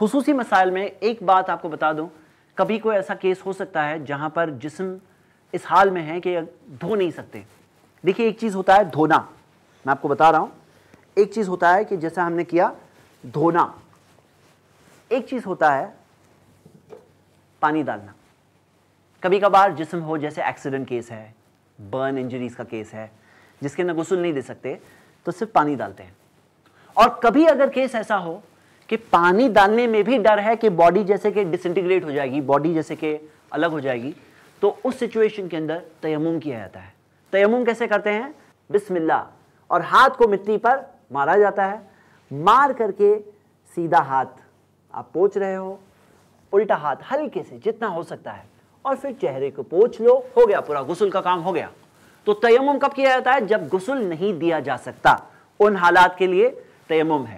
खसूसी मसाइल में एक बात आपको बता दूँ कभी कोई ऐसा केस हो सकता है जहाँ पर जिसम इस हाल में है कि धो नहीं सकते देखिए एक चीज़ होता है धोना मैं आपको बता रहा हूँ एक चीज़ होता है कि जैसा हमने किया धोना एक चीज़ होता है पानी डालना कभी कभार जिसम हो जैसे एक्सीडेंट केस है बर्न इंजरीज का केस है जिसके अंदर गुसल नहीं दे सकते तो सिर्फ पानी डालते हैं और कभी अगर केस ऐसा हो कि पानी डालने में भी डर है कि बॉडी जैसे कि डिसइंटीग्रेट हो जाएगी बॉडी जैसे कि अलग हो जाएगी तो उस सिचुएशन के अंदर तयमुम किया जाता है तयमुम कैसे करते हैं बिस्मिल्ला और हाथ को मिट्टी पर मारा जाता है मार करके सीधा हाथ आप पोच रहे हो उल्टा हाथ हल्के से जितना हो सकता है और फिर चेहरे को पोछ लो हो गया पूरा गुसल का काम हो गया तो तयमुम कब किया जाता है जब गुसल नहीं दिया जा सकता उन हालात के लिए तयमुम है